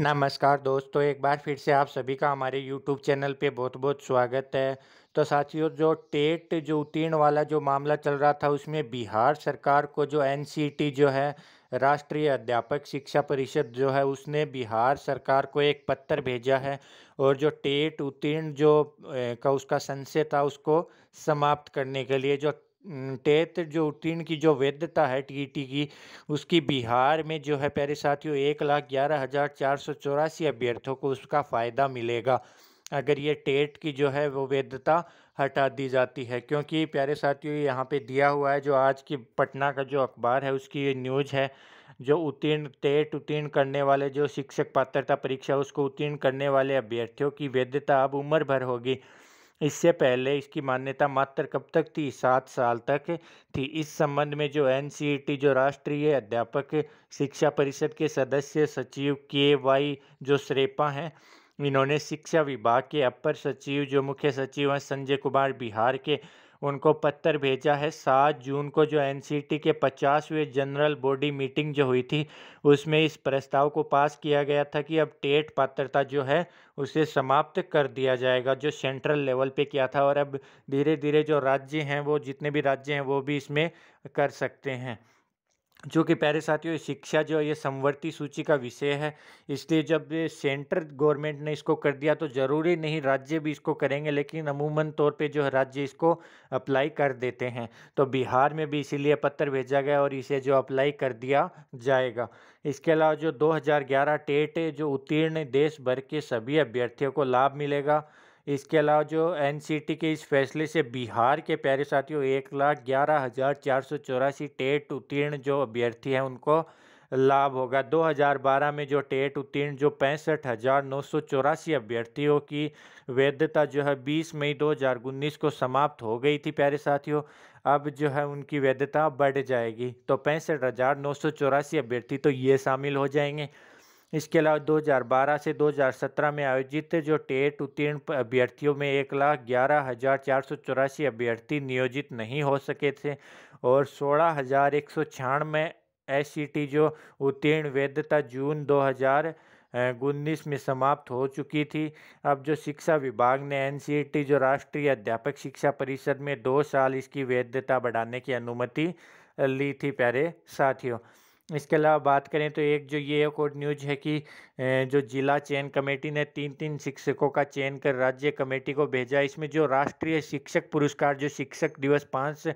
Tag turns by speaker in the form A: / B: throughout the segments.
A: नमस्कार दोस्तों एक बार फिर से आप सभी का हमारे यूट्यूब चैनल पे बहुत बहुत स्वागत है तो साथियों जो टेट जो उत्तीर्ण वाला जो मामला चल रहा था उसमें बिहार सरकार को जो एन जो है राष्ट्रीय अध्यापक शिक्षा परिषद जो है उसने बिहार सरकार को एक पत्र भेजा है और जो टेट उत्तीर्ण जो का उसका संशय था उसको समाप्त करने के लिए जो टेट जो उत्तीर्ण की जो वैधता है टीईटी की उसकी बिहार में जो है प्यारे साथियों एक लाख ग्यारह हज़ार चार सौ चौरासी अभ्यर्थियों को उसका फ़ायदा मिलेगा अगर ये टेट की जो है वो वैधता हटा दी जाती है क्योंकि प्यारे साथियों यहाँ पे दिया हुआ है जो आज की पटना का जो अखबार है उसकी ये न्यूज़ है जो उत्तीर्ण टेट उत्तीर्ण करने वाले जो शिक्षक पात्रता परीक्षा उसको उत्तीर्ण करने वाले अभ्यर्थियों की वैधता अब उम्र भर होगी इससे पहले इसकी मान्यता मात्र कब तक थी सात साल तक थी इस संबंध में जो एन जो राष्ट्रीय अध्यापक शिक्षा परिषद के सदस्य सचिव के वाई जो श्रेपा हैं इन्होंने शिक्षा विभाग के अपर सचिव जो मुख्य सचिव हैं संजय कुमार बिहार के उनको पत्थर भेजा है सात जून को जो एनसीटी के पचासवें जनरल बॉडी मीटिंग जो हुई थी उसमें इस प्रस्ताव को पास किया गया था कि अब टेट पात्रता जो है उसे समाप्त कर दिया जाएगा जो सेंट्रल लेवल पे किया था और अब धीरे धीरे जो राज्य हैं वो जितने भी राज्य हैं वो भी इसमें कर सकते हैं जो कि प्यारे साथियों शिक्षा जो है ये समवर्ती सूची का विषय है इसलिए जब ये सेंटर गवर्नमेंट ने इसको कर दिया तो ज़रूरी नहीं राज्य भी इसको करेंगे लेकिन अमूमन तौर पे जो है राज्य इसको अप्लाई कर देते हैं तो बिहार में भी इसीलिए पत्र भेजा गया और इसे जो अप्लाई कर दिया जाएगा इसके अलावा जो 2011 टेट जो उत्तीर्ण देश भर के सभी अभ्यर्थियों को लाभ मिलेगा इसके अलावा जो एन के इस फैसले से बिहार के प्यारे साथियों एक लाख ग्यारह हज़ार चार सौ चौरासी टेट उत्तीर्ण जो अभ्यर्थी हैं उनको लाभ होगा 2012 में जो टेट उत्तीर्ण जो पैंसठ हज़ार नौ सौ चौरासी अभ्यर्थियों की वैधता जो है 20 मई 2019 को समाप्त हो गई थी प्यारे साथियों अब जो है उनकी वैधता बढ़ जाएगी तो पैंसठ हज़ार नौ सौ चौरासी अभ्यर्थी तो ये शामिल हो जाएंगे इसके अलावा 2012 से 2017 में आयोजित जो टेट उत्तीर्ण अभ्यर्थियों में एक लाख ग्यारह हज़ार चार सौ चौरासी अभ्यर्थी नियोजित नहीं हो सके थे और सोलह हज़ार एक सौ छियानवे एस जो उत्तीर्ण वैधता जून 2000 उन्नीस में समाप्त हो चुकी थी अब जो शिक्षा विभाग ने एन जो राष्ट्रीय अध्यापक शिक्षा परिषद में दो साल इसकी वैधता बढ़ाने की अनुमति ली थी प्यारे साथियों इसके अलावा बात करें तो एक जो ये एक और न्यूज है कि जो जिला चयन कमेटी ने तीन तीन शिक्षकों का चयन कर राज्य कमेटी को भेजा इसमें जो राष्ट्रीय शिक्षक पुरस्कार जो शिक्षक दिवस पाँच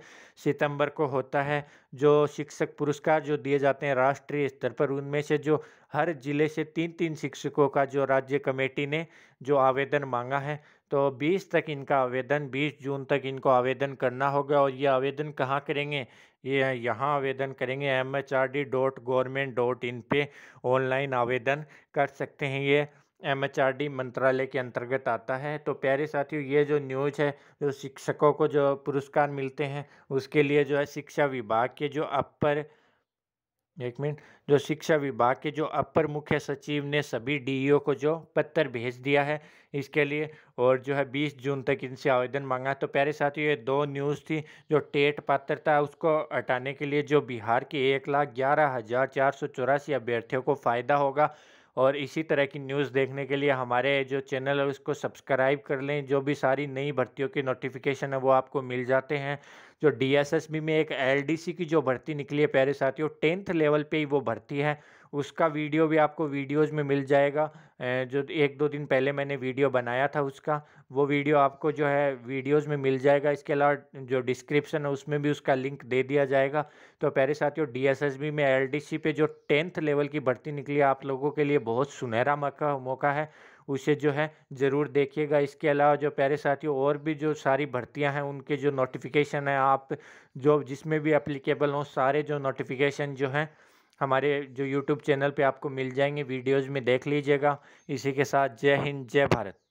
A: सितंबर को होता है जो शिक्षक पुरस्कार जो दिए जाते हैं राष्ट्रीय स्तर पर उनमें से जो हर जिले से तीन तीन शिक्षकों का जो राज्य कमेटी ने जो आवेदन मांगा है तो 20 तक इनका आवेदन 20 जून तक इनको आवेदन करना होगा और ये आवेदन कहाँ करेंगे ये यहाँ आवेदन करेंगे M H R D dot government dot in पर ऑनलाइन आवेदन कर सकते हैं ये एम एच आर डी मंत्रालय के अंतर्गत आता है तो प्यारे साथियों ये जो न्यूज है जो शिक्षकों को जो पुरस्कार मिलते हैं उसके लिए जो है शिक्षा विभाग के जो अपर एक मिनट जो शिक्षा विभाग के जो अपर मुख्य सचिव ने सभी डीईओ e को जो पत्र भेज दिया है इसके लिए और जो है 20 जून तक इनसे आवेदन मांगा तो प्यारे साथियों ये दो न्यूज़ थी जो टेट पात्रता उसको हटाने के लिए जो बिहार के एक लाख ग्यारह हज़ार चार सौ चौरासी अभ्यर्थियों को फ़ायदा होगा और इसी तरह की न्यूज़ देखने के लिए हमारे जो चैनल है उसको सब्सक्राइब कर लें जो भी सारी नई भर्तियों की नोटिफिकेशन है वो आपको मिल जाते हैं जो डी में एक एल की जो भर्ती निकली है प्यारे साथियों टेंथ लेवल पर ही वो भर्ती है उसका वीडियो भी आपको वीडियोस में मिल जाएगा जो एक दो दिन पहले मैंने वीडियो बनाया था उसका वो वीडियो आपको जो है वीडियोस में मिल जाएगा इसके अलावा जो डिस्क्रिप्शन है उसमें भी उसका लिंक दे दिया जाएगा तो प्यारे साथियों डी एस एस बी में एल डी सी पे जो टेंथ लेवल की भर्ती निकली आप लोगों के लिए बहुत सुनहरा मौका मौका है उसे जो है ज़रूर देखिएगा इसके अलावा जो प्यारे साथियों और भी जो सारी भर्तियां हैं उनके जो नोटिफिकेशन है आप जो जिसमें भी अप्लीकेबल हों सारे जो नोटिफिकेशन जो हैं हमारे जो यूट्यूब चैनल पे आपको मिल जाएंगे वीडियोज़ में देख लीजिएगा इसी के साथ जय हिंद जय भारत